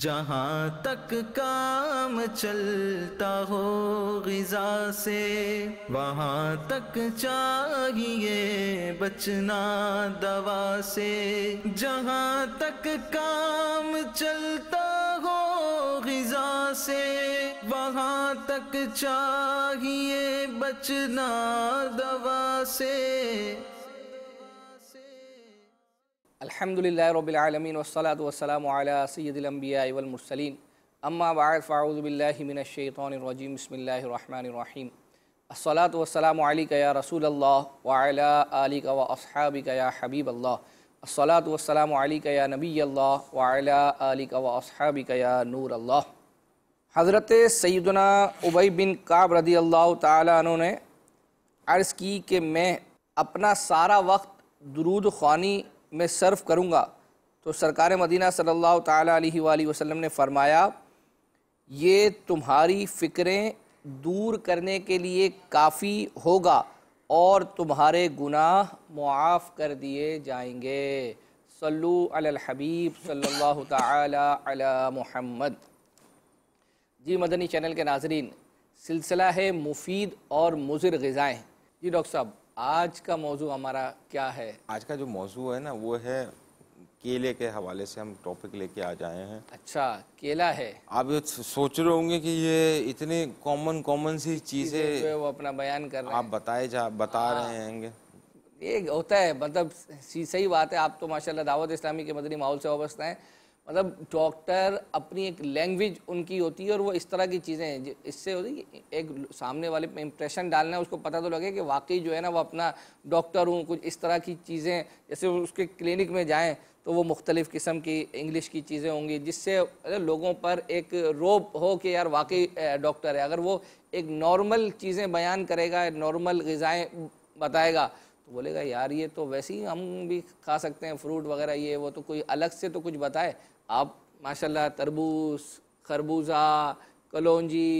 जहाँ तक काम चलता हो गजा से वहाँ तक चाहिए बचना दवा से जहाँ तक काम चलता हो गजा से वहाँ तक चाहिए बचना दवा से अल्हम्दुलिल्लाह रबालमीन वसलात वसलाम सैदिलम्बियामरसलिन अम्मा बाद फ़ाउज़बिल्लिमिनशैतरजीम बसमीम असलात वसलाम या रसूल अल्लाह वाला अली व असहाबिक या हबीब अल्लाह असलात वसलाम या नबी अल्लाह वाला अली व असहाबिक या नूर अल्लाह हज़रत सैदना उबई बिन काब रदी अल्लाह तु ने अर्ज़ की कि मैं अपना सारा वक्त दरूद ख़ानी मैं सर्व करूँगा तो सरकार मदीना सल्लल्लाहु अलैहि अलैहि वसल्लम ने फरमाया ये तुम्हारी फ़िक्रें दूर करने के लिए काफ़ी होगा और तुम्हारे गुनाह मुआफ़ कर दिए जाएंगे सल्लू अल हबीब सल्लल्लाहु अला मोहम्मद जी मदनी चैनल के नाजरीन सिलसिला है मुफीद और मुजिर गज़ाएँ जी डॉक्टर साहब आज का मौजू हमारा क्या है आज का जो मौजू है ना वो है केले के हवाले से हम टॉपिक लेके आ जाए हैं अच्छा केला है आप ये सोच रहे होंगे कि ये इतने कॉमन कॉमन सी चीजें वो अपना बयान कर रहे आप बताए जा बता आ, हाँ। रहे होंगे ये होता है मतलब सही बात है आप तो माशाल्लाह दावत इस्लामी के मदनी माहौल से वाबस्ता हैं मतलब डॉक्टर अपनी एक लैंग्वेज उनकी होती है और वो इस तरह की चीज़ें हैं इससे होती है एक सामने वाले पे इम्प्रेशन डालना है उसको पता तो लगे कि वाकई जो है ना वो अपना डॉक्टर हूँ कुछ इस तरह की चीज़ें जैसे उसके क्लिनिक में जाएँ तो वो मुख्तलिफ़ किस्म की इंग्लिश की चीज़ें होंगी जिससे लोगों पर एक रोप हो कि यार वाकई डॉक्टर है अगर वो एक नॉर्मल चीज़ें बयान करेगा नॉर्मल गज़ाएँ बताएगा तो बोलेगा यार ये तो वैसे ही हम भी खा सकते हैं फ्रूट वगैरह ये वो तो कोई अलग से तो कुछ बताए आप माशाल्लाह तरबूज खरबूजा कलौजी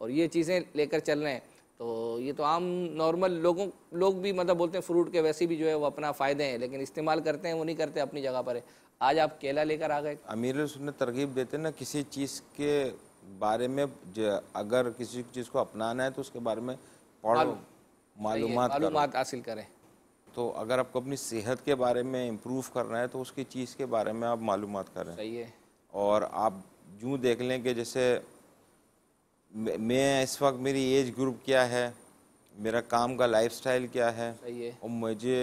और ये चीज़ें लेकर चल रहे हैं तो ये तो आम नॉर्मल लोगों लोग भी मतलब बोलते हैं फ्रूट के वैसे भी जो है वो अपना फ़ायदे हैं लेकिन इस्तेमाल करते हैं वो नहीं करते अपनी जगह पर है आज आप केला लेकर आ गए अमीर सुनने तरगीब देते ना किसी चीज़ के बारे में अगर किसी चीज़ को अपनाना है तो उसके बारे में पढ़ो मालूम हासिल करें तो अगर आपको अपनी सेहत के बारे में इम्प्रूव करना है तो उसकी चीज़ के बारे में आप मालूम करें सही है और आप यूँ देख लें कि जैसे मैं इस वक्त मेरी एज ग्रुप क्या है मेरा काम का लाइफ क्या है सही है और मुझे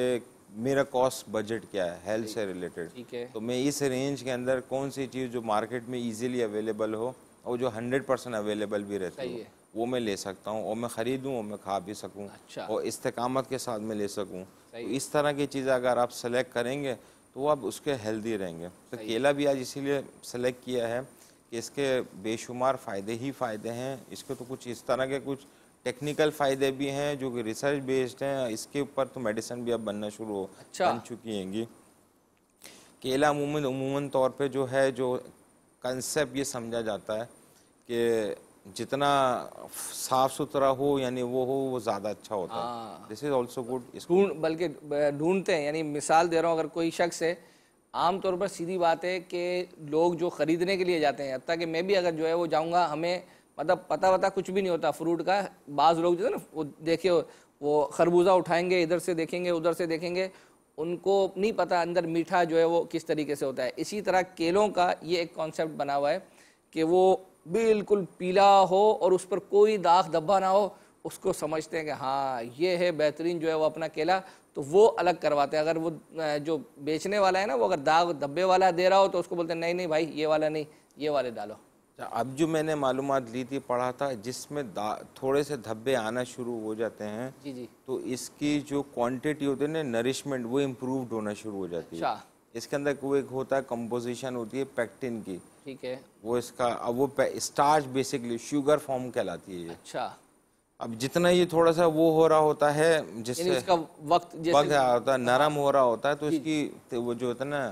मेरा कॉस्ट बजट क्या है हेल्थ से रिलेटेड ठीक है तो मैं इस रेंज के अंदर कौन सी चीज़ जो मार्केट में इजीली अवेलेबल हो और जो हंड्रेड परसेंट अवेलेबल भी रहती है वो मैं ले सकता हूँ और मैं ख़रीदूँ और मैं खा भी सकूँ अच्छा। और इस्तकामत के साथ मैं ले सकूँ तो इस तरह की चीज़ें अगर आप सेलेक्ट करेंगे तो आप उसके हेल्दी रहेंगे तो केला भी आज इसीलिए सेलेक्ट किया है कि इसके बेशुमार फ़ायदे ही फ़ायदे हैं इसके तो कुछ इस तरह के कुछ टेक्निकल फ़ायदे भी हैं जो कि रिसर्च बेस्ड हैं इसके ऊपर तो मेडिसिन भी अब बनना शुरू हो अच्छा। बन चुकी हैंगी केला अमूमन अमूमन तौर पे जो है जो कंसेप्ट ये समझा जाता है कि जितना साफ सुथरा हो यानी वो हो वो ज़्यादा अच्छा होता है दिस इज़ ऑल्सो गुड ढूंढ बल्कि ढूंढते हैं यानी मिसाल दे रहा हूँ अगर कोई शख्स है आम तौर पर सीधी बात है कि लोग जो ख़रीदने के लिए जाते हैं अब कि मैं भी अगर जो है वो जाऊँगा हमें मतलब पता वता कुछ भी नहीं होता फ्रूट का बाज़ लोग जो है ना वो देखे वो खरबूजा उठाएंगे इधर से देखेंगे उधर से देखेंगे उनको नहीं पता अंदर मीठा जो है वो किस तरीके से होता है इसी तरह केलों का ये एक कॉन्सेप्ट बना हुआ है कि वो बिल्कुल पीला हो और उस पर कोई दाग धब्बा ना हो उसको समझते हैं कि हाँ ये है बेहतरीन जो है वो अपना केला तो वो अलग करवाते हैं अगर वो जो बेचने वाला है ना वो अगर दाग धब्बे वाला दे रहा हो तो उसको बोलते हैं नहीं नहीं भाई ये वाला नहीं ये वाले डालो अच्छा, अब जो मैंने मालूम ली थी पढ़ा था जिसमें थोड़े से धब्बे आना शुरू हो जाते हैं जी जी तो इसकी जो क्वांटिटी होती है ना नरिशमेंट वो इम्प्रूवड होना शुरू हो जाती है अच्छा। इसके अंदर वो एक होता है कंपोजिशन होती है पैक्टिन की ठीक है वो इसका अब वो स्टार्च बेसिकली शुगर फॉर्म कहलाती है ये अच्छा अब जितना ये थोड़ा सा वो हो रहा होता है जिससे इसका वक्त जैसे वक्त होता है नरम हो रहा होता है तो इसकी तो वो जो होता है ना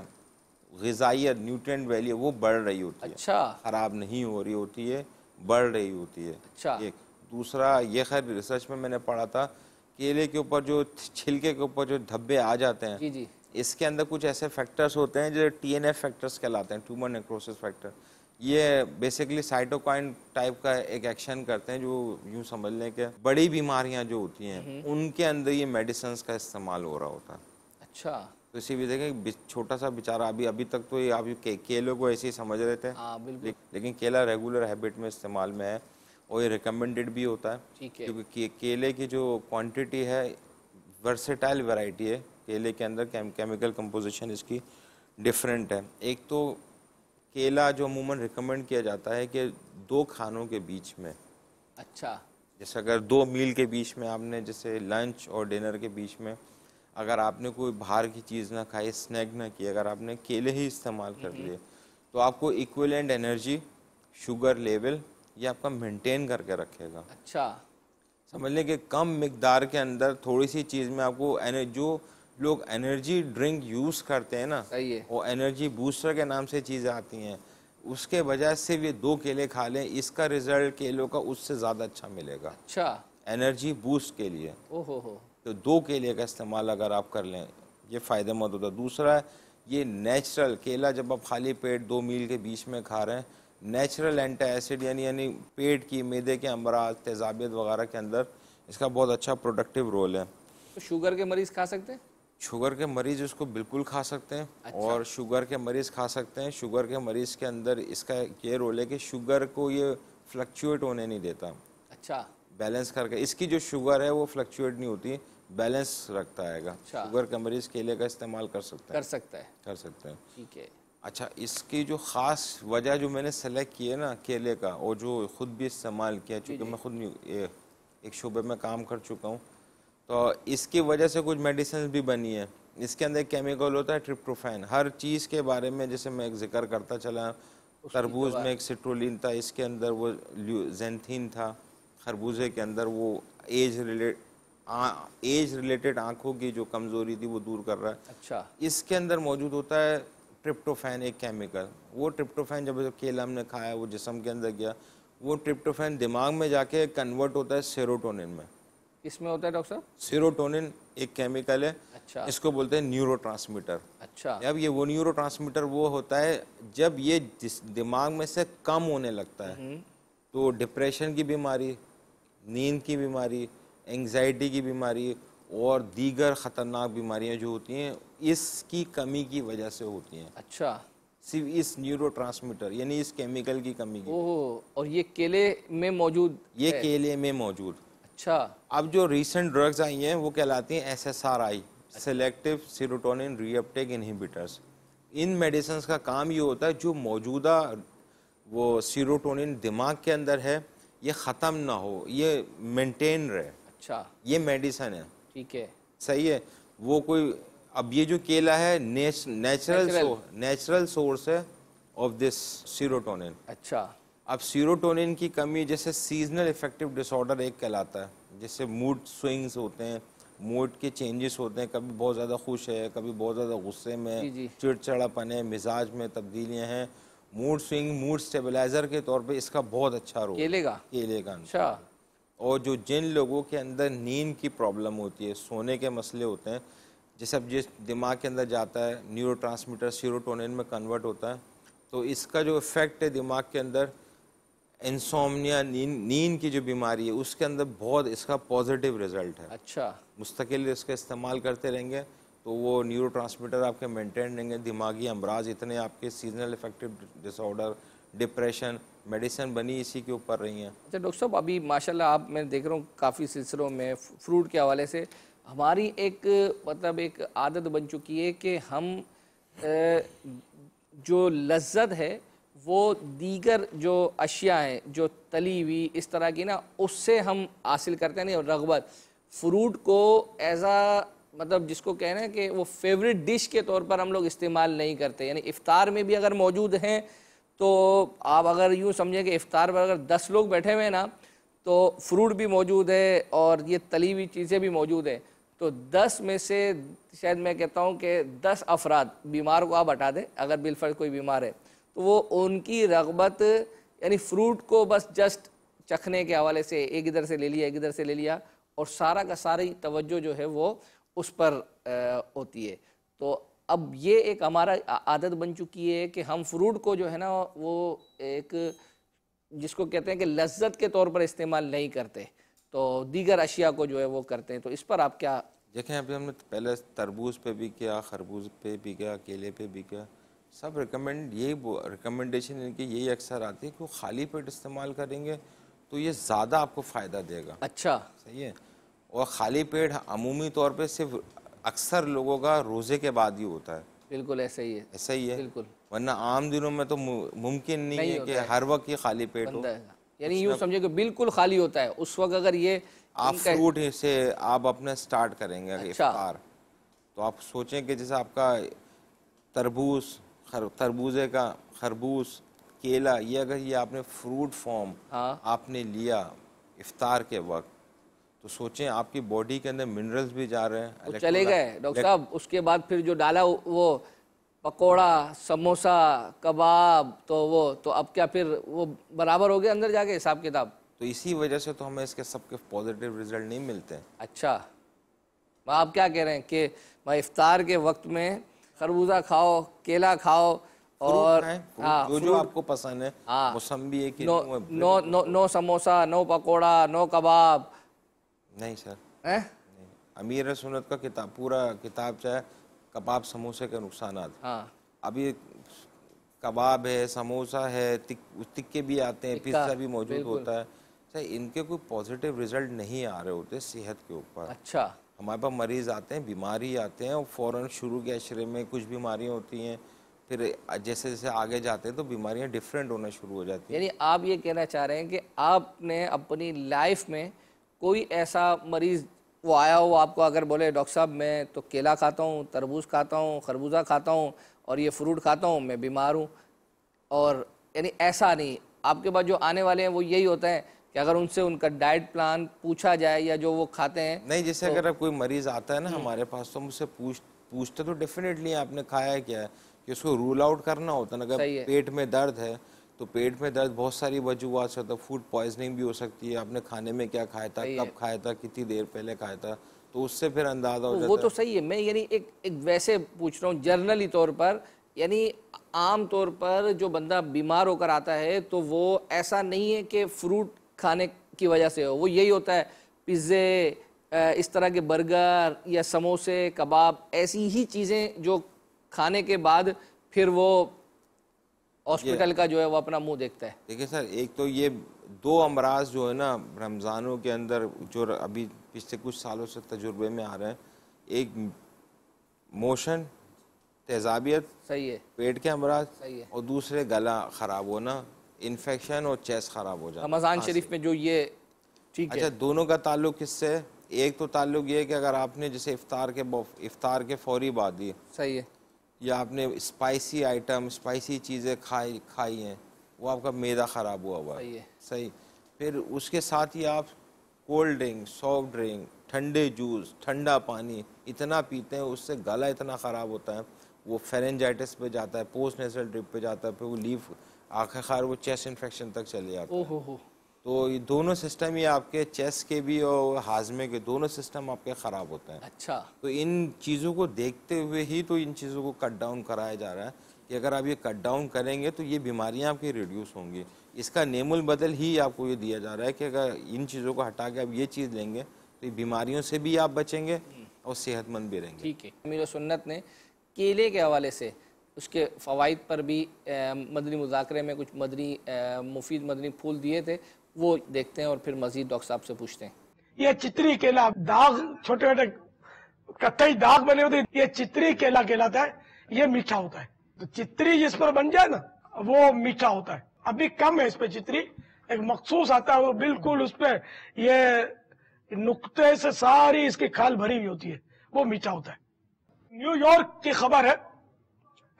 गजाइयत न्यूट्रेंट वैल्यू वो बढ़ रही होती है अच्छा ख़राब नहीं हो रही होती है बढ़ रही होती है अच्छा एक दूसरा ये खैर रिसर्च में मैंने पढ़ा था केले के ऊपर जो छिलके के ऊपर जो धब्बे आ जाते हैं जी जी इसके अंदर कुछ ऐसे फैक्टर्स होते हैं जो टी एन एफ फैक्टर्स कहलाते हैं ट्यूमर नेक्रोसिस फैक्टर ये बेसिकली साइटोकाइन टाइप का एक एक्शन करते हैं जो यूँ समझ लें कि बड़ी बीमारियां जो होती हैं हम्म। उनके अंदर ये मेडिसन का इस्तेमाल हो रहा होता है अच्छा तो इसी भी देखें छोटा सा बेचारा अभी अभी तक तो ये आप के, केले को ऐसे ही समझ रहे थे आ, हाँ, ले, लेकिन केला रेगुलर हैबिट में इस्तेमाल में है और ये रिकमेंडेड भी होता है क्योंकि केले की जो क्वांटिटी है वर्सेटाइल वैरायटी है केले के अंदर केम, केमिकल कंपोजिशन इसकी डिफरेंट है एक तो केला जो अमूमन रिकमेंड किया जाता है कि दो खानों के बीच में अच्छा जैसे अगर दो मील के बीच में आपने जैसे लंच और डिनर के बीच में अगर आपने कोई बाहर की चीज़ ना खाई स्नैक ना की अगर आपने केले ही इस्तेमाल कर हम्म। लिए तो आपको इक्वलेंट एनर्जी शुगर लेवल ये आपका मेंटेन करके रखेगा अच्छा समझ लें कि कम मकदार के अंदर थोड़ी सी चीज़ में आपको जो लोग एनर्जी ड्रिंक यूज़ करते हैं ना सही है वो एनर्जी बूस्टर के नाम से चीज़ें आती हैं उसके बजाय से ये दो केले खा लें इसका रिजल्ट केलों का उससे ज़्यादा अच्छा मिलेगा अच्छा एनर्जी बूस्ट के लिए ओहो हो तो दो केले का इस्तेमाल अगर आप कर लें ये फ़ायदेमंद होता है दूसरा है ये नेचुरल केला जब आप खाली पेट दो मील के बीच में खा रहे हैं नेचुरल एंटी एसिड यानी यानी पेट की मैदे के अमराज तेजाबियत वगैरह के अंदर इसका बहुत अच्छा प्रोडक्टिव रोल है तो शुगर के मरीज़ खा सकते हैं शुगर के मरीज उसको बिल्कुल खा सकते हैं अच्छा। और शुगर के मरीज खा सकते हैं शुगर के मरीज के अंदर इसका ये रोल है कि शुगर को ये फ्लक्चुएट होने नहीं देता अच्छा बैलेंस करके इसकी जो शुगर है वो फ्लक्चुएट नहीं होती बैलेंस रखता है अच्छा। शुगर के मरीज केले का इस्तेमाल कर सकते हैं कर सकता है कर सकते हैं ठीक है अच्छा इसकी जो ख़ास वजह जो मैंने सेलेक्ट की है ना केले का और जो ख़ुद भी इस्तेमाल किया चूँकि मैं खुद एक शुबे में काम कर चुका हूँ तो इसकी वजह से कुछ मेडिसिन भी बनी है इसके अंदर केमिकल होता है ट्रिप्टोफैन हर चीज़ के बारे में जैसे मैं जिक्र करता चला तरबूज तो में एक सिट्रोलिन था इसके अंदर वो जेंथीन था खरबूजे के अंदर वो एज रिलेट एज रिलेटेड आँखों की जो कमज़ोरी थी वो दूर कर रहा है अच्छा इसके अंदर मौजूद होता है ट्रिप्टोफैन एक केमिकल वो ट्रिप्टोफैन जब केला हमने खाया वो जिसम के अंदर गया वो ट्रिप्टोफैन दिमाग में जाके कन्वर्ट होता है सेरोटोनिन में इसमें होता है डॉक्टर साहब सीरोटोनिन एक केमिकल है अच्छा इसको बोलते हैं न्यूरो अच्छा अब ये वो न्यूरो वो होता है जब ये दिमाग में से कम होने लगता है हम्म। तो डिप्रेशन की बीमारी नींद की बीमारी एंगजाइटी की बीमारी और दीगर ख़तरनाक बीमारियां जो होती हैं इसकी कमी की वजह से होती हैं अच्छा सिर्फ इस न्यूरो यानी इस केमिकल की कमी की ओह और ये केले में मौजूद ये केले में मौजूद अच्छा अब जो रिसेंट ड्रग्स आई हैं वो कहलाती हैं S S R selective serotonin reuptake inhibitors इन मेडिसन्स का काम ये होता है जो मौजूदा वो सीरोटोनिन दिमाग के अंदर है ये ख़त्म ना हो ये मेंटेन रहे अच्छा ये मेडिसन है ठीक है सही है वो कोई अब ये जो केला है नेचुरल नेचुरल सोर्स है ऑफ दिस सीरोटोनिन अच्छा अब सीरोटोनिन की कमी जैसे सीजनल इफेक्टिव डिसऑर्डर एक कहलाता है जैसे मूड स्विंग्स होते हैं मूड के चेंजेस होते हैं कभी बहुत ज़्यादा खुश है कभी बहुत ज़्यादा गुस्से में चिड़चिड़ापन है मिजाज में तब्दीलियाँ हैं मूड स्विंग मूड स्टेबलाइजर के तौर पे इसका बहुत अच्छा रोल केले का केले का अच्छा और जो जिन लोगों के अंदर नींद की प्रॉब्लम होती है सोने के मसले होते हैं जैसे अब जिस दिमाग के अंदर जाता है न्यूरो सीरोटोनिन में कन्वर्ट होता है तो इसका जो इफ़ेक्ट है दिमाग के अंदर इंसोमिया नींद नींद की जो बीमारी है उसके अंदर बहुत इसका पॉजिटिव रिजल्ट है अच्छा मुस्तकिल इसका इस्तेमाल करते रहेंगे तो वो न्यूरो आपके मेंटेन रहेंगे दिमागी अमराज इतने आपके seasonal effective disorder depression medicine बनी इसी के ऊपर रही हैं अच्छा डॉक्टर साहब अभी माशाल्लाह आप मैं देख रहा हूँ काफ़ी सिलसिलों में फ्रूट के हवाले से हमारी एक मतलब एक आदत बन चुकी है कि हम जो लज्जत है वो दीगर जो अशिया हैं जो तली हुई इस तरह की ना उससे हम हासिल करते हैं नहीं रगबत फ्रूट को एज़ा मतलब जिसको कहना है कि वो फेवरेट डिश के तौर पर हम लोग इस्तेमाल नहीं करते यानी इफ़ार में भी अगर मौजूद हैं तो आप अगर यूँ समझें कि इफ़ार पर अगर दस लोग बैठे हुए हैं ना तो फ्रूट भी मौजूद है और ये तली हुई चीज़ें भी मौजूद हैं तो दस में से शायद मैं कहता हूँ कि दस अफराद बीमार को आप हटा दें अगर बिलफर्ज कोई बीमार है वो उनकी रगबत यानी फ्रूट को बस जस्ट चखने के हवाले से एक इधर से ले लिया एक इधर से ले लिया और सारा का सारी तवज्जो जो है वो उस पर आ, होती है तो अब ये एक हमारा आदत बन चुकी है कि हम फ्रूट को जो है ना वो एक जिसको कहते हैं कि लज्जत के तौर पर इस्तेमाल नहीं करते तो दीगर अशिया को जो है वो करते हैं तो इस पर आप क्या देखें अभी हमने पहले तरबूज पे भी किया खरबूज पे भी किया केले पे भी किया सब रिकमेंड यही रिकमेंडेशन इनकी यही अक्सर आती है कि वो खाली पेट इस्तेमाल करेंगे तो ये ज़्यादा आपको फ़ायदा देगा अच्छा सही है और खाली पेट अमूमी तौर पे सिर्फ अक्सर लोगों का रोज़े के बाद ही होता है बिल्कुल ऐसा ही है ऐसा ही है बिल्कुल वरना आम दिनों में तो मुमकिन नहीं, नहीं है कि हर वक्त ये खाली पेट हो यानी यूँ समझे कि बिल्कुल खाली होता है उस वक्त अगर ये आप फ्रूट से आप अपने स्टार्ट करेंगे अच्छा। तो आप सोचें कि जैसे आपका तरबूज खर, तरबूजे का खरबूज केला ये अगर ये आपने फ्रूट फॉर्म हाँ। आपने लिया इफ्तार के वक्त तो सोचें आपकी बॉडी के अंदर मिनरल्स भी जा रहे हैं चले गए डॉक्टर साहब उसके बाद फिर जो डाला वो पकोड़ा समोसा कबाब तो वो तो अब क्या फिर वो बराबर हो गया अंदर जाके हिसाब किताब तो इसी वजह से तो हमें इसके सबके पॉजिटिव रिजल्ट नहीं मिलते अच्छा आप क्या कह रहे हैं कि मैं इफ्तार के वक्त में खरबूजा खाओ केला खाओ और हाँ जो, जो आपको पसंद है हाँ मौसम्बी है no, no, no no no samosa no pakora no kebab नहीं सर है अमीर सुनत का किताब पूरा किताब चाहे कबाब समोसे के नुकसान हाँ अभी कबाब है समोसा है टिक्के तिक्के भी आते हैं पिज्ज़ा भी मौजूद होता है सर इनके कोई पॉजिटिव रिजल्ट नहीं आ रहे होते सेहत के ऊपर अच्छा हमारे पास मरीज़ आते हैं बीमारी आते हैं और फ़ौर शुरू के अशरे में कुछ बीमारियाँ होती हैं फिर जैसे जैसे आगे जाते हैं तो बीमारियाँ डिफरेंट होना शुरू हो जाती हैं यानी आप ये कहना चाह रहे हैं कि आपने अपनी लाइफ में कोई ऐसा मरीज़ वो आया हो आपको अगर बोले डॉक्टर साहब मैं तो केला खाता हूँ तरबूज खाता हूँ खरबूजा खाता हूँ और ये फ्रूट खाता हूँ मैं बीमार हूँ और यानी ऐसा नहीं आपके पास जो आने वाले हैं वो यही होते हैं कि अगर उनसे उनका डाइट प्लान पूछा जाए या जो वो खाते हैं नहीं जैसे तो, अगर कोई मरीज आता है ना हम्म। हमारे पास तो मुझसे पूछ पूछते तो डेफिनेटली आपने खाया क्या है कि उसको रूल आउट करना होता है अगर पेट में दर्द है तो पेट में दर्द बहुत सारी वजूहत से होता है फूड पॉइजनिंग भी हो सकती है आपने खाने में क्या खाया था कब खाया था कितनी देर पहले खाया था तो उससे फिर अंदाजा हो जाता वो तो सही है मैं यानी एक एक वैसे पूछ रहा हूँ जर्नली तौर पर यानी आम तौर पर जो बंदा बीमार होकर आता है तो वो ऐसा नहीं है कि फ्रूट खाने की वजह से हो वो यही होता है पिज़्ज़े इस तरह के बर्गर या समोसे कबाब ऐसी ही चीज़ें जो खाने के बाद फिर वो हॉस्पिटल का जो है वो अपना मुंह देखता है देखिए सर एक तो ये दो अमराज जो है ना रमज़ानों के अंदर जो अभी पिछले कुछ सालों से तजुर्बे में आ रहे हैं एक मोशन तेजाबियत सही है पेट के अमराज सही है और दूसरे गला ख़राब होना इन्फेक्शन और चेस्ट ख़राब हो जाता है रमज़ान हाँ शरीफ में जो ये ठीक अच्छा दोनों का ताल्लुक किससे एक तो ताल्लुक ये है कि अगर आपने जैसे इफ्तार के इफ्तार के फौरी बाद दिए सही है या आपने स्पाइसी आइटम स्पाइसी चीज़ें खाई खाई हैं वो आपका मैदा ख़राब हुआ हुआ है सही फिर उसके साथ ही आप कोल्ड ड्रिंक सॉफ्ट ड्रिंक ठंडे जूस ठंडा पानी इतना पीते हैं उससे गला इतना ख़राब होता है वो फेरेंजाइटिस पे जाता है पोस्ट नेसल ड्रिप पे जाता है फिर वो लीफ आखिरकार वो चेस्ट इन्फेक्शन तक चले जाते हैं तो ये दोनों सिस्टम ही आपके चेस्ट के भी और हाजमे के दोनों सिस्टम आपके ख़राब होते हैं अच्छा तो इन चीज़ों को देखते हुए ही तो इन चीज़ों को कट डाउन कराया जा रहा है कि अगर आप ये कट डाउन करेंगे तो ये बीमारियाँ आपकी रिड्यूस होंगी इसका नेमुल बदल ही आपको ये दिया जा रहा है कि अगर इन चीज़ों को हटा के आप ये चीज़ लेंगे तो ये बीमारियों से भी आप बचेंगे हम्म। और सेहतमंद भी रहेंगे ठीक है मीर सुन्नत ने केले के हवाले से उसके फ़वाद पर भी मदनी मुजाकरे में कुछ मदनी मुफीद मदनी फूल दिए थे वो देखते हैं और फिर मजीद डॉक्टर साहब से पूछते हैं ये चित्री केला दाग छोटे छोटे कत्थई दाग बने होते ये चित्री केला कहलाता है ये मीठा होता है तो चित्री जिस पर बन जाए ना वो मीठा होता है अभी कम है इस पर चित्री एक मखसूस आता है वो बिल्कुल उस पर ये नुकते से सारी इसकी खाल भरी हुई होती है वो मीठा होता है न्यूयॉर्क की खबर है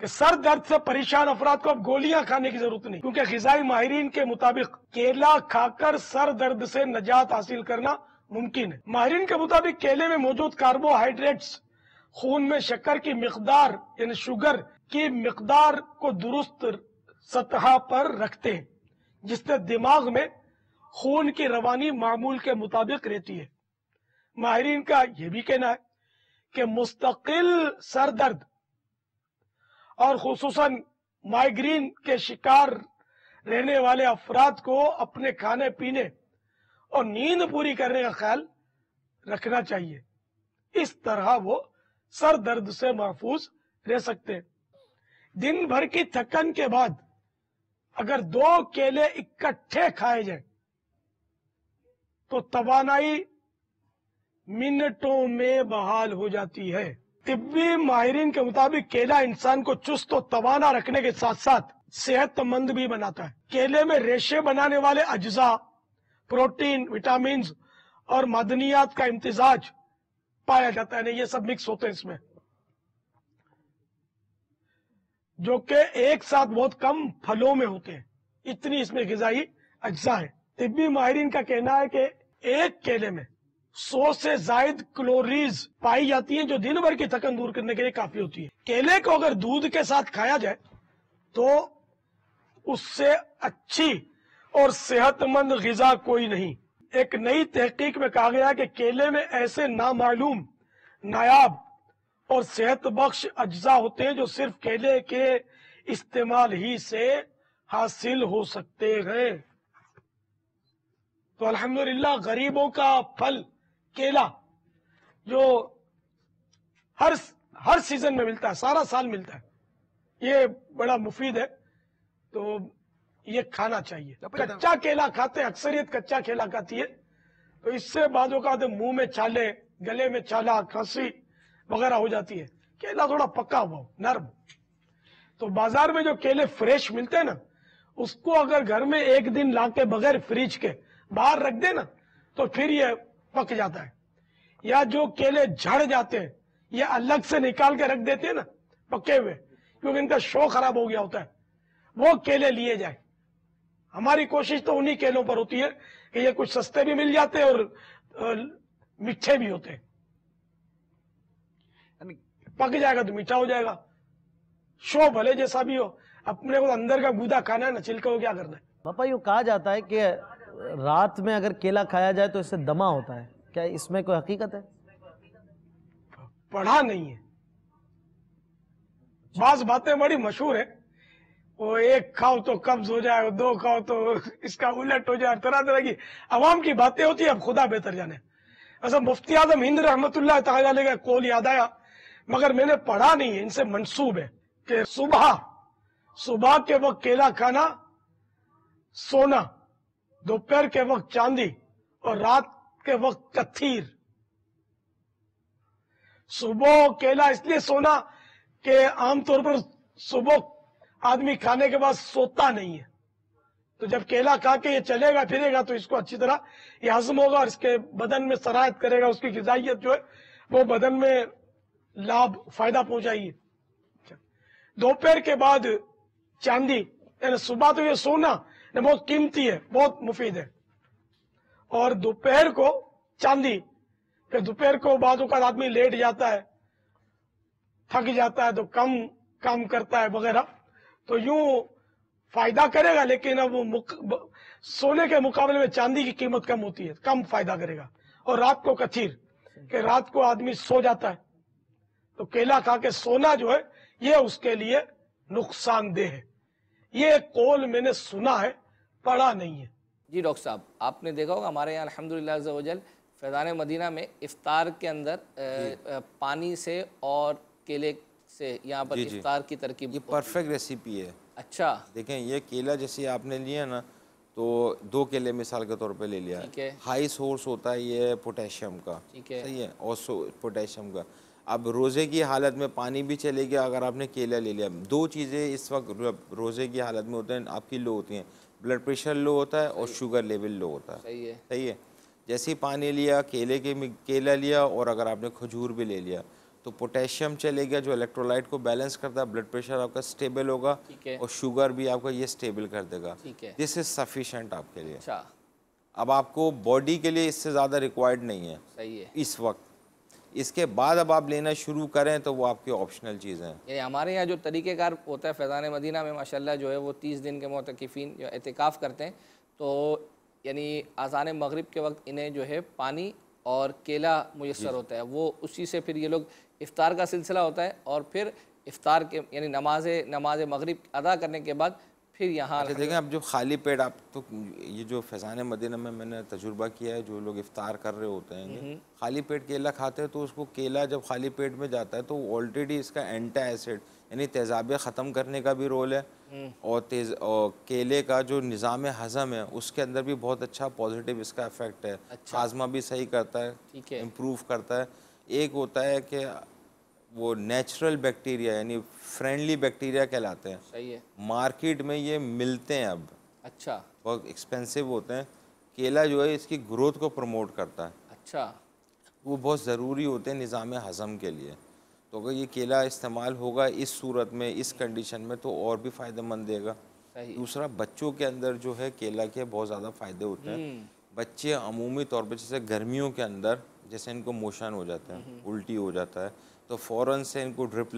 कि सर दर्द से परेशान अफराद को अब गोलियां खाने की जरूरत नहीं क्योंकि गजाई माहरीन के मुताबिक केला खाकर सर दर्द से नजात हासिल करना मुमकिन है माहरीन के मुताबिक केले में मौजूद कार्बोहाइड्रेट्स खून में शक्कर की मकदार यानी शुगर की मकदार को दुरुस्त सतह पर रखते हैं जिससे दिमाग में खून की रवानी मामूल के मुताबिक रहती है माहरीन का यह भी कहना है कि मुस्तकिल सर दर्द और खूस माइग्रीन के शिकार रहने वाले अफराद को अपने खाने पीने और नींद पूरी करने का ख्याल रखना चाहिए इस तरह वो सर दर्द से महफूज रह सकते हैं दिन भर की थकन के बाद अगर दो केले इकट्ठे खाए जाए तो तबानाई मिनटों में बहाल हो जाती है तिब्बी माहरीन के मुताबिक केला इंसान को चुस्त और तवाना रखने के साथ साथ सेहतमंद भी बनाता है केले में रेशे बनाने वाले अज्जा प्रोटीन विटामिन और मदनियात का इम्तजाज पाया जाता है ये सब मिक्स होते हैं इसमें जो के एक साथ बहुत कम फलों में होते हैं इतनी इसमें गजाई अज्जा है तिब्बी माहरीन का कहना है कि एक केले में सौ से जायद क्लोरीज पाई जाती हैं जो दिन भर की थकन दूर करने के लिए काफी होती है केले को अगर दूध के साथ खाया जाए तो उससे अच्छी और सेहतमंद गजा कोई नहीं एक नई तहकीक में कहा गया कि केले में ऐसे नामालूम नायाब और सेहत बख्श अज्जा होते हैं जो सिर्फ केले के इस्तेमाल ही से हासिल हो सकते हैं तो अल्हम्दुलिल्लाह गरीबों का फल केला जो हर हर सीजन में मिलता है सारा साल मिलता है ये बड़ा मुफीद है तो ये खाना चाहिए तो कच्चा केला खाते अक्सरियत कच्चा केला खाती है तो इससे बाजों का मुंह में छाले गले में छाला खांसी वगैरह हो जाती है केला थोड़ा पक्का हुआ नर्म तो बाजार में जो केले फ्रेश मिलते हैं ना उसको अगर घर में एक दिन लाके बगैर फ्रिज के बाहर रख देना तो फिर ये पक जाता है या जो केले झड़ जाते हैं या अलग से निकाल के रख देते हैं ना पके हुए क्योंकि इनका शो खराब हो गया होता है वो केले लिए जाए हमारी कोशिश तो उन्हीं केलों पर होती है कि ये कुछ सस्ते भी मिल जाते और मीठे भी होते पक जाएगा तो मीठा हो जाएगा शो भले जैसा भी हो अपने को अंदर का गुदा खाना है ना छिलका हो क्या करना है पापा यू कहा जाता है कि रात में अगर केला खाया जाए तो इससे दमा होता है क्या इसमें कोई हकीकत है पढ़ा नहीं है बास बातें बड़ी मशहूर है वो एक खाओ तो कब्ज हो जाए दो खाओ तो इसका उलट हो जाए तरह तरह की आवाम की बातें होती है अब खुदा बेहतर जाने ऐसा मुफ्ती आजम हिंद रहमत का कौल याद आया मगर मैंने पढ़ा नहीं है इनसे मनसूब है कि सुबह सुबह के वक्त केला खाना सोना दोपहर के वक्त चांदी और रात के वक्त कथीर सुबह केला इसलिए सोना कि आमतौर पर सुबह आदमी खाने के बाद सोता नहीं है तो जब केला खा के ये चलेगा फिरेगा तो इसको अच्छी तरह ये हजम होगा और इसके बदन में सराहत करेगा उसकी गजाइत जो है वो बदन में लाभ फायदा पहुंचाइए दोपहर के बाद चांदी यानी सुबह तो ये सोना ये बहुत कीमती है बहुत मुफीद है और दोपहर को चांदी फिर दोपहर को बाद आदमी लेट जाता है थक जाता है तो कम काम करता है वगैरह तो यूं फायदा करेगा लेकिन अब मुक, ब, सोने के मुकाबले में चांदी की कीमत कम होती है कम फायदा करेगा और रात को कथीर कि रात को आदमी सो जाता है तो केला खा के सोना जो है ये उसके लिए नुकसानदेह है ये कॉल मैंने सुना है पढ़ा नहीं है जी डॉक्टर साहब आपने देखा होगा हमारे यहाँ अलहमदिल्लाजल फैजान मदीना में इफ्तार के अंदर पानी से और केले से यहाँ पर इफ्तार की तरकीब ये परफेक्ट रेसिपी है अच्छा देखें ये केला जैसे आपने लिया ना तो दो केले मिसाल के तौर पे ले लिया हाई सोर्स होता है ये पोटेशियम का ठीक है सही है और पोटेशियम का अब रोज़े की हालत में पानी भी चलेगा अगर आपने केला ले लिया दो चीज़ें इस वक्त रोज़े की हालत में होते हैं आपकी लो होती हैं ब्लड प्रेशर लो होता है और शुगर लेवल लो होता है सही है सही है जैसे ही पानी लिया केले के केला लिया और अगर आपने खजूर भी ले लिया तो पोटेशियम चलेगा जो इलेक्ट्रोलाइट को बैलेंस करता है ब्लड प्रेशर आपका स्टेबल होगा और शुगर भी आपका ये स्टेबल कर देगा दिस इज सफिशेंट आपके लिए अच्छा। अब आपको बॉडी के लिए इससे ज़्यादा रिक्वायर्ड नहीं है सही है इस वक्त इसके बाद अब आप लेना शुरू करें तो वो आपकी ऑप्शनल चीज़ हैं यानी हमारे यहाँ जो तरीक़ेकार होता है फैज़ान मदीना में माशाल्लाह जो है वो तीस दिन के मतकफ़ीन जो एहतिकाफ़ करते हैं तो यानी आसान मगरब के वक्त इन्हें जो है पानी और केला मैसर होता है वो उसी से फिर ये लोग इफ़ार का सिलसिला होता है और फिर इफ़ार के यानी नमाज नमाज मगरब अदा करने के बाद फिर यहाँ अच्छा देखें अब जो खाली पेट आप तो ये जो फैज़ान मदीना में मैंने तजुर्बा किया है जो लोग इफ्तार कर रहे होते हैं खाली पेट केला खाते हैं तो उसको केला जब खाली पेट में जाता है तो ऑलरेडी इसका एंटा एसिड यानी तेज़ाबें ख़त्म करने का भी रोल है हम्म। और तेज और केले का जो निज़ाम हज़म है उसके अंदर भी बहुत अच्छा पॉजिटिव इसका इफेक्ट है अच्छा। हाजमा भी सही करता है इम्प्रूव करता है एक होता है कि वो नेचुरल बैक्टीरिया यानी फ्रेंडली बैक्टीरिया कहलाते हैं सही है मार्केट में ये मिलते हैं अब अच्छा बहुत एक्सपेंसिव होते हैं केला जो है इसकी ग्रोथ को प्रमोट करता है अच्छा वो बहुत ज़रूरी होते हैं निज़ाम हज़म के लिए तो अगर ये केला इस्तेमाल होगा इस सूरत में इस कंडीशन में तो और भी फ़ायदेमंद देगा दूसरा बच्चों के अंदर जो है केला के बहुत ज़्यादा फ़ायदे होते हैं हम्म। बच्चे अमूमी तौर पर जैसे गर्मियों के अंदर जैसे इनको मोशन हो जाता है हम्म। उल्टी हो जाता है तो फ़ौरन से इनको ड्रिप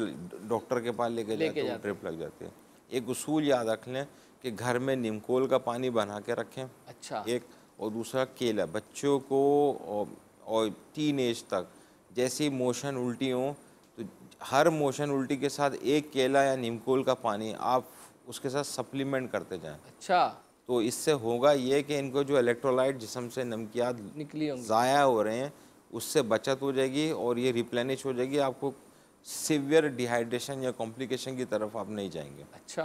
डॉक्टर के पास लेके तो जाते हैं ड्रिप लग जाती है एक उसूल याद रख लें कि घर में निमकोल का पानी बना के रखें अच्छा एक और दूसरा केला बच्चों को और, और टीन एज तक जैसे मोशन उल्टी हो तो हर मोशन उल्टी के साथ एक केला या नीमकोल का पानी आप उसके साथ सप्लीमेंट करते जाएं अच्छा तो इससे होगा ये कि इनको जो इलेक्ट्रोलाइट जिसम से नमकियात निकली ज़ाया हो रहे हैं उससे बचत हो जाएगी और ये रिप्लेनिश हो जाएगी आपको सिवियर डिहाइड्रेशन या कॉम्प्लिकेशन की तरफ आप नहीं जाएंगे अच्छा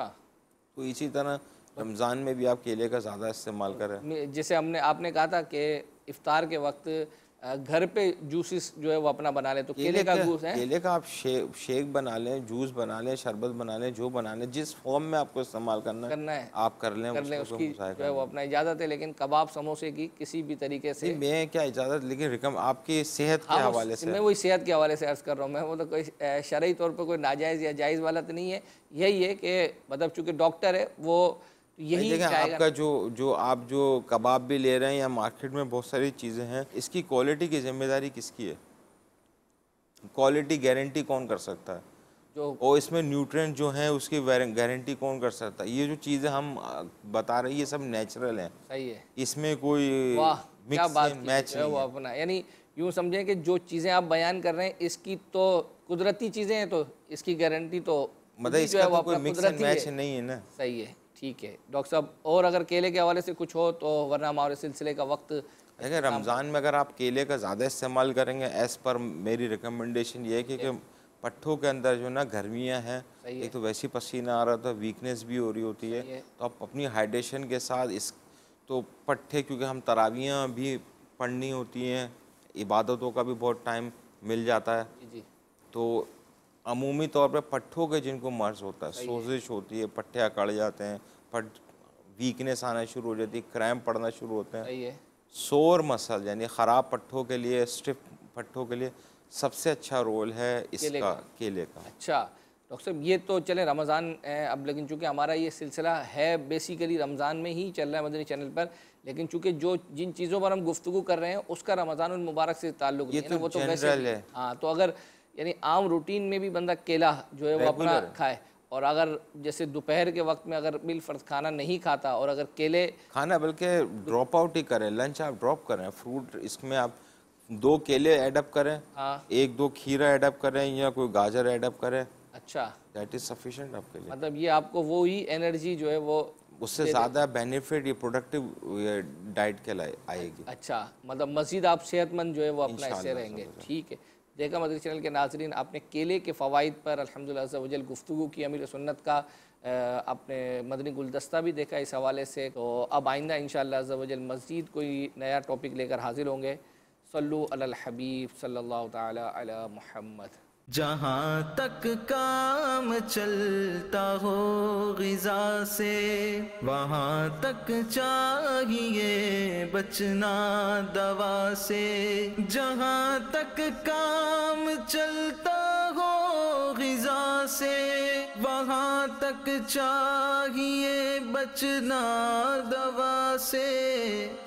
तो इसी तरह रमज़ान में भी आप केले का ज़्यादा इस्तेमाल करें जैसे हमने आपने कहा था कि इफ़ार के वक्त घर पे जूसेस जो है वो अपना बना लें तो केले, केले का जूस है केले का आप शे, शेक बना लें जूस बना लें शरबत बना लें जो बना लें जिस फॉर्म में आपको इस्तेमाल करना करना है आप कर लें कर लें उसकी जो है वो अपना इजाज़त है लेकिन कबाब समोसे की किसी भी तरीके से मैं क्या इजाज़त लेकिन रिकम आपकी सेहत के हाँ, हवाले से मैं वही सेहत के हवाले से अर्ज़ कर रहा हूँ मैं वो तो कोई शरय तौर पर कोई नाजायज़ या जायज़ वाला तो नहीं है यही है कि मतलब चूंकि डॉक्टर है वो यही देखें आपका जो जो आप जो कबाब भी ले रहे हैं या मार्केट में बहुत सारी चीज़ें हैं इसकी क्वालिटी की जिम्मेदारी किसकी है क्वालिटी गारंटी कौन कर सकता है जो और इसमें न्यूट्रेंट जो हैं उसकी गारंटी कौन कर सकता है ये जो चीज़ें हम बता रहे हैं ये सब नेचुरल हैं सही है इसमें कोई क्या बात मैच है वो अपना यानी यूँ समझें कि जो चीज़ें आप बयान कर रहे हैं इसकी तो कुदरती चीज़ें हैं तो इसकी गारंटी तो मतलब इसका तो कोई मिक्स मैच नहीं है ना सही है ठीक है डॉक्टर साहब और अगर केले के हवाले से कुछ हो तो वरना हमारे सिलसिले का वक्त देखिए रमज़ान में अगर आप केले का ज़्यादा इस्तेमाल करेंगे एज़ पर मेरी रिकमेंडेशन ये है कि, पट्ठों के अंदर जो ना गर्मियाँ हैं एक तो वैसी पसीना आ रहा था वीकनेस भी हो रही होती है, है। तो आप अपनी हाइड्रेशन के साथ इस तो पट्ठे क्योंकि हम तरावियाँ भी पढ़नी होती हैं इबादतों का भी बहुत टाइम मिल जाता है तो अमूमी तौर पर पट्ठों के जिनको मर्ज होता है सोजिश होती है पट्ठे अकड़ जाते हैं पट वीकनेस आना शुरू हो जाती है क्रैम पड़ना शुरू होते हैं सोर मसल यानी ख़राब पट्ठों के लिए स्टिफ पट्ठों के लिए सबसे अच्छा रोल है इसका केले का, केले का। अच्छा डॉक्टर साहब ये तो चले रमज़ान अब लेकिन चूँकि हमारा ये सिलसिला है बेसिकली रमज़ान में ही चल रहा है मदनी चैनल पर लेकिन चूँकि जो जिन चीज़ों पर हम गुफ्तु कर रहे हैं उसका रमज़ान मुबारक से ताल्लुक ये तो वो तो वैसे है हाँ तो अगर यानी आम रूटीन में भी बंदा केला जो है वो अपना खाए और अगर जैसे दोपहर के वक्त में अगर मिल फर्ज खाना नहीं खाता और अगर केले खाना बल्कि ड्रॉप आउट ही करें लंच आप ड्रॉप करें फ्रूट इसमें आप दो केले एडअप करें हाँ। एक दो खीरा एडअप करें या कोई गाजर एडअप करें अच्छा दैट इज सफिशेंट आपके लिए मतलब ये आपको वो ही एनर्जी जो है वो उससे ज़्यादा बेनिफिट ये प्रोडक्टिव डाइट के लिए आएगी अच्छा मतलब मजीद आप सेहतमंद जो है वो अपना ऐसे रहेंगे ठीक है देखा मदरी चैनल के नाजरीन आपने केले के फ़वाद पर अलहमदिल्लाजल गुफ्तु की अमीर सुन्नत का अपने मदनी गुलदस्ता भी देखा इस हवाले से तो अब आइंदा इन शजल मज़ीद कोई नया टॉपिक लेकर हाजिर होंगे सल्लु अल हबीब सल्लल्लाहु तहम्मद जहाँ तक काम चलता हो गजा से वहाँ तक चाहिए बचना दवा से जहाँ तक काम चलता हो गजा से वहाँ तक चाहिए बचना दवा से